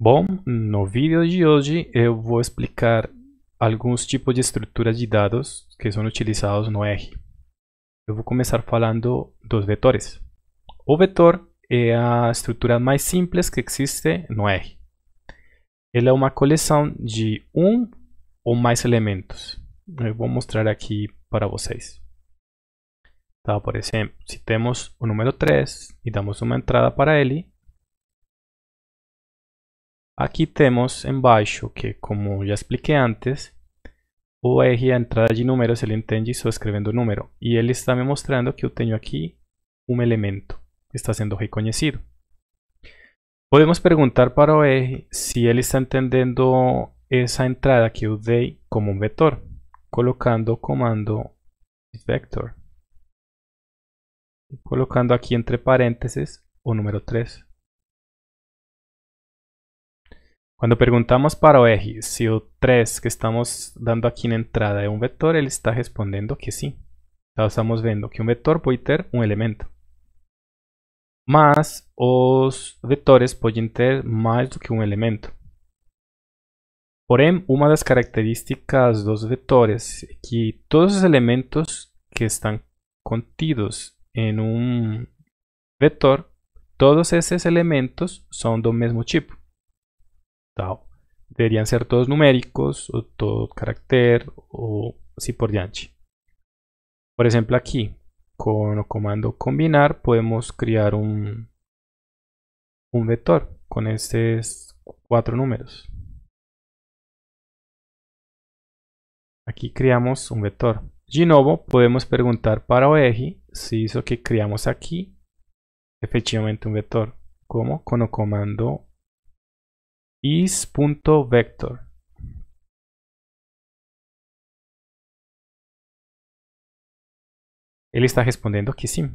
Bom, no vídeo de hoje eu vou explicar alguns tipos de estruturas de dados que são utilizados no R. Eu vou começar falando dos vetores. O vetor é a estrutura mais simples que existe no R. Ele é uma coleção de um ou mais elementos. Eu vou mostrar aqui para vocês. então por exemplo, se temos o número 3 e damos uma entrada para ele, Aquí tenemos en bajo que, como ya expliqué antes, o eje a entrada de números, le entende está escribiendo número. Y él está me mostrando que yo tengo aquí un elemento que está siendo reconocido. Podemos preguntar para o si él está entendiendo esa entrada que yo como un vector, colocando comando vector. colocando aquí entre paréntesis o número 3. Cuando preguntamos para o 3 que estamos dando aquí en entrada es un vector, él está respondiendo que sí. estamos viendo que un vector puede tener un elemento. más los vectores pueden tener más que un elemento. Porém, em, de las características los vectores es que todos los elementos que están contidos en un vector, todos esos elementos son del mismo tipo. Deberían ser todos numéricos o todo carácter o si por diante. Por ejemplo aquí, con el comando combinar podemos crear un, un vector con estos cuatro números. Aquí creamos un vector. Ginovo podemos preguntar para OEGI si hizo que creamos aquí efectivamente un vector. ¿Cómo? Con el comando is.vector él está respondiendo que sí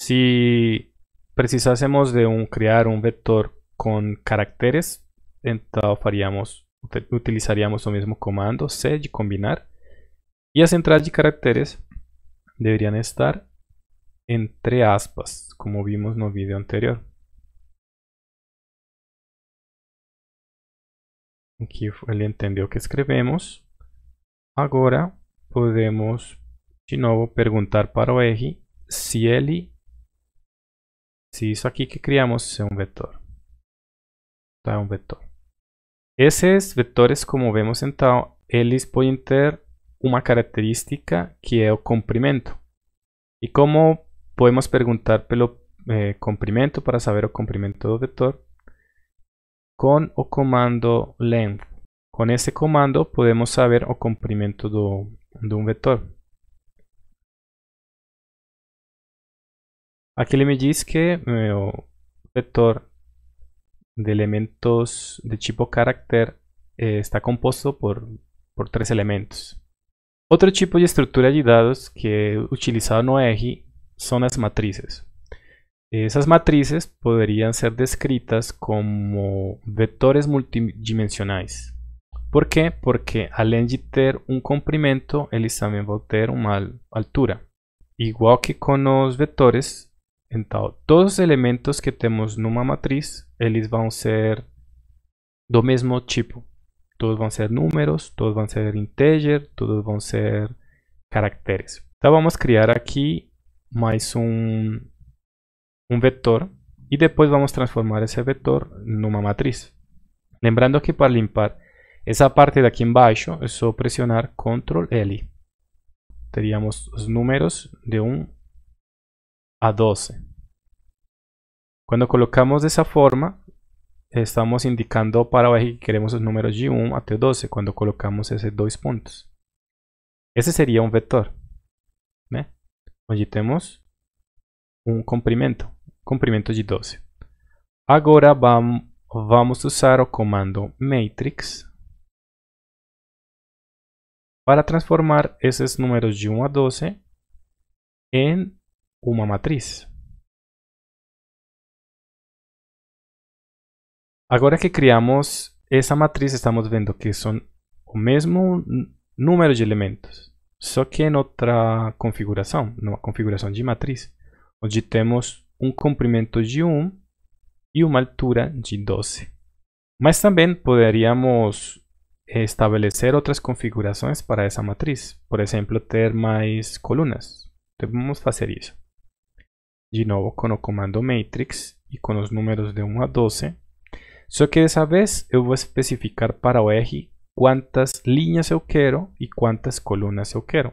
si precisásemos de un un vector vector con caracteres, entonces utilizaríamos el mismo comando C combinar. Y las entradas de caracteres deberían estar entre aspas, como vimos en el video anterior. Aquí él entendió que escribimos. Ahora podemos de no, preguntar para o si si si se aquí que creamos es un vector. Está un vector. Esos vectores como vemos sentado eles pueden ter una característica que es o comprimento. Y como podemos preguntar pelo eh, comprimento para saber o comprimento del vector, con o comando length. Con este comando podemos saber o comprimento de un vector. Aquí le me dice que el eh, vector de elementos de tipo carácter eh, está compuesto por, tres elementos. Otro tipo de estructura de dados que utilizado en OEGI son las matrices. Esas matrices podrían ser descritas como vectores multidimensionais. Por quê? Porque além de ter um comprimento, eles também vão ter uma altura. Igual que com os vetores, então todos os elementos que temos numa matriz, eles vão ser do mesmo tipo. Todos vão ser números, todos vão ser integer, todos vão ser caracteres. Então vamos criar aqui mais um un vector y después vamos a transformar ese vector en una matriz. Lembrando que para limpar esa parte de aquí en baixo es solo presionar control L. Teríamos los números de 1 a 12. Cuando colocamos de esa forma, estamos indicando para abajo que queremos los números de 1 a 12 cuando colocamos esos dos puntos. Ese sería un vector. Allí tenemos un comprimento. comprimento de 12. Agora vam, vamos usar o comando matrix para transformar esses números de 1 a 12 em uma matriz. Agora que criamos essa matriz, estamos vendo que são o mesmo número de elementos, só que em outra configuração, numa configuração de matriz, onde temos um comprimento de 1 e uma altura de 12. Mas também poderíamos estabelecer eh, outras configurações para essa matriz. Por exemplo, ter mais colunas. Então vamos fazer isso. De novo, com o comando matrix e com os números de 1 a 12. Só que dessa vez eu vou especificar para o R quantas linhas eu quero e quantas colunas eu quero.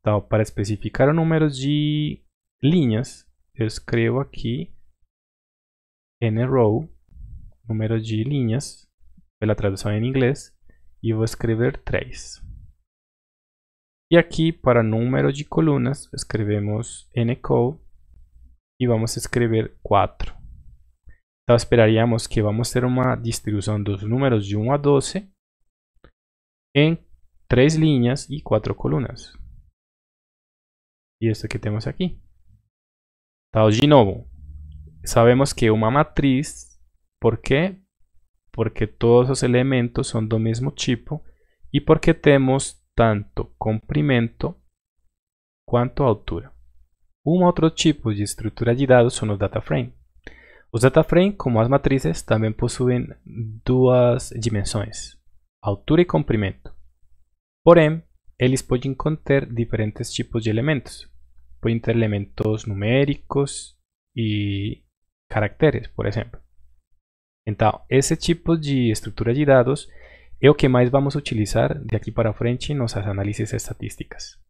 Então, para especificar o número de linhas, escribo aquí n row, número de la traducción en inglés y voy a escribir 3. y aquí para número de escribimos n code y vamos a escribir 4. Então esperaríamos que vamos a una distribución de los números de 1 a 12 en 3 líneas y 4 columnas y esto que tenemos aquí Então, de novo, sabemos que uma matriz, por quê? Porque todos os elementos são do mesmo tipo e porque temos tanto comprimento quanto altura. Um outro tipo de estrutura de dados são os data frame. Os data frame, como as matrizes, também possuem duas dimensões, altura e comprimento. Porém, eles podem conter diferentes tipos de elementos. puede entre elementos numéricos y caracteres, por ejemplo. Entonces, ese tipo de estructura de datos es lo que más vamos a utilizar de aquí para frente en nuestras análisis estatísticas.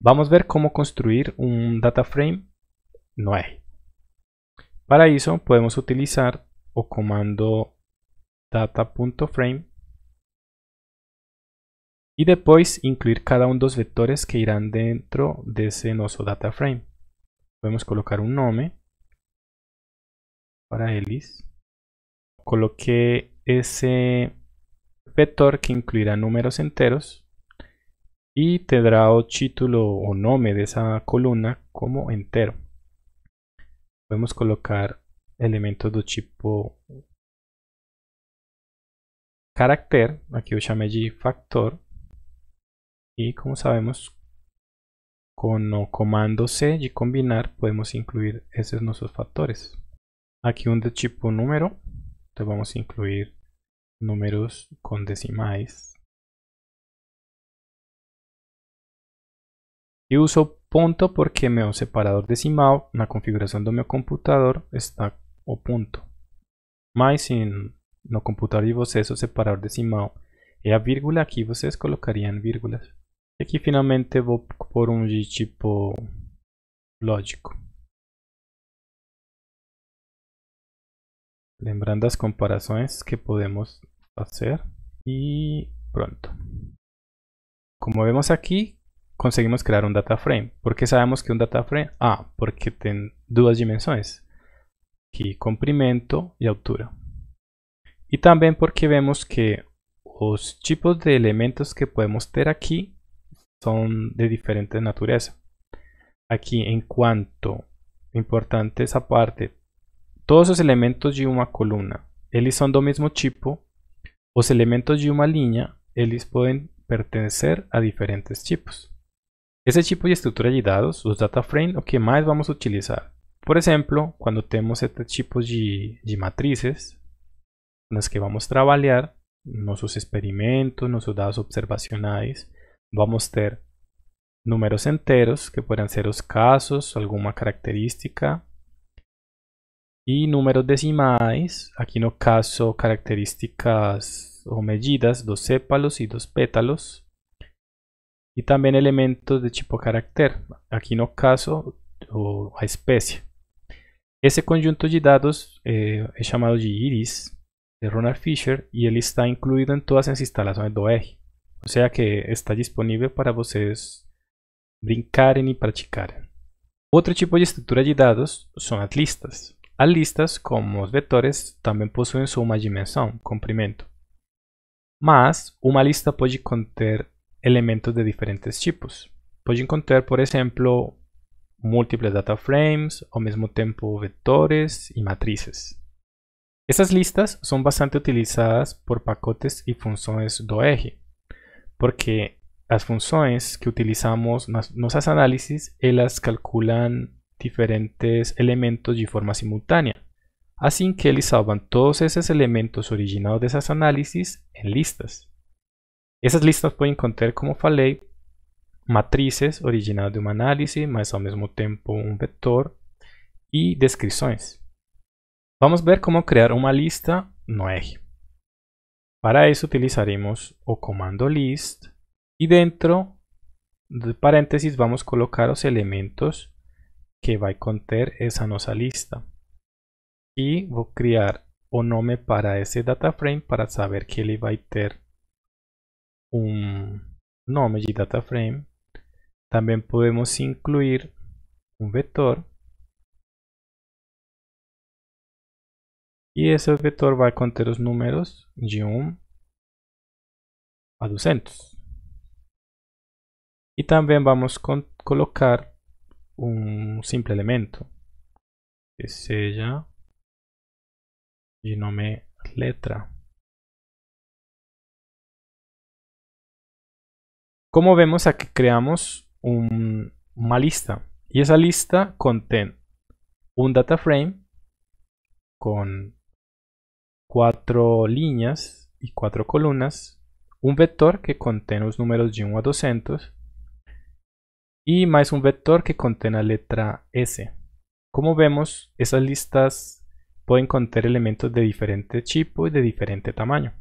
Vamos a ver cómo construir un data frame no hay. Para eso, podemos utilizar o comando data.frame y después incluir cada de dos vectores que irán dentro de ese nosso data frame. Podemos colocar un nombre para ellis coloque ese vector que incluirá números enteros y tendrá o título nombre de esa columna como entero Podemos colocar elementos de tipo carácter, aquí yo llamé de factor, y como sabemos, con comando C y combinar podemos incluir esos nuestros factores. Aquí un de tipo número, entonces vamos a incluir números con decimales. Y uso punto porque mi separador decimado, la configuración de mi computador está o punto. Más en no computador y eso separador decimal y a vírgula, aquí vosotros colocarían virgulas e aquí finalmente voy por un um de tipo lógico. Lembrando las comparaciones que podemos hacer y e pronto. Como vemos aquí, conseguimos crear un um data frame. ¿Por qué sabemos que un um data frame? Ah, porque tiene dos dimensiones. y comprimento y e altura. Y también porque vemos que los tipos de elementos que podemos tener aquí son de diferente naturaleza. Aquí en cuanto, importante esa parte, todos los elementos de una columna, ellos son del mismo tipo, los elementos de una línea, ellos pueden pertenecer a diferentes tipos. Ese tipo de estructura de datos, los data frame, lo que más vamos a utilizar. Por ejemplo, cuando tenemos este tipo de, matrices, en las que vamos a trabajar, nuestros experimentos, nuestros datos observacionales, vamos a tener números enteros, que pueden ser os casos, alguna característica, Y números decimales aquí no caso características o medidas dos sépalos y dos pétalos, Y también elementos de tipo carácter, aquí no caso o a especie conjunto de datos eh, es llamado de IRIS, de Ronald Fisher, y él está incluido en todas las instalaciones de OEG. O sea que está disponível para vocês brincarem e praticarem. Outro tipo de estrutura de dados são as listas. As listas, como os vetores, também possuem sua dimensão, comprimento. Mas, uma lista pode conter elementos de diferentes tipos. Pode conter, por exemplo, múltiples data frames, ao mesmo tempo vetores e matrizes. Essas listas são bastante utilizadas por pacotes e funções do R, porque las funciones que utilizamos en nuestros análisis, ellas calculan diferentes elementos de forma simultánea, así que ellos salvan todos esos elementos originados de esas análisis en listas. Esas listas pueden contener, como falei, matrices originadas de un análisis, más al mismo tiempo un vector y descripciones. Vamos a ver cómo crear una lista no eje. Para eso utilizaremos o comando list y dentro de paréntesis vamos a colocar los elementos que va a conter esa nuestra lista. Y voy a crear un nombre para ese data frame para saber que le va a tener un nombre de data frame. También podemos incluir un vector Y ese vector va a contener los números de 1 a 200. y también vamos colocar un simple elemento, que y no nombre letra. Como vemos, aquí creamos una lista. Y esa lista contiene un data frame con cuatro líneas y cuatro columnas, un vector que contiene los números de 1 a 200 y más un vector que contiene la letra S. Como vemos, esas listas pueden contener elementos de diferente tipo y de diferente tamaño.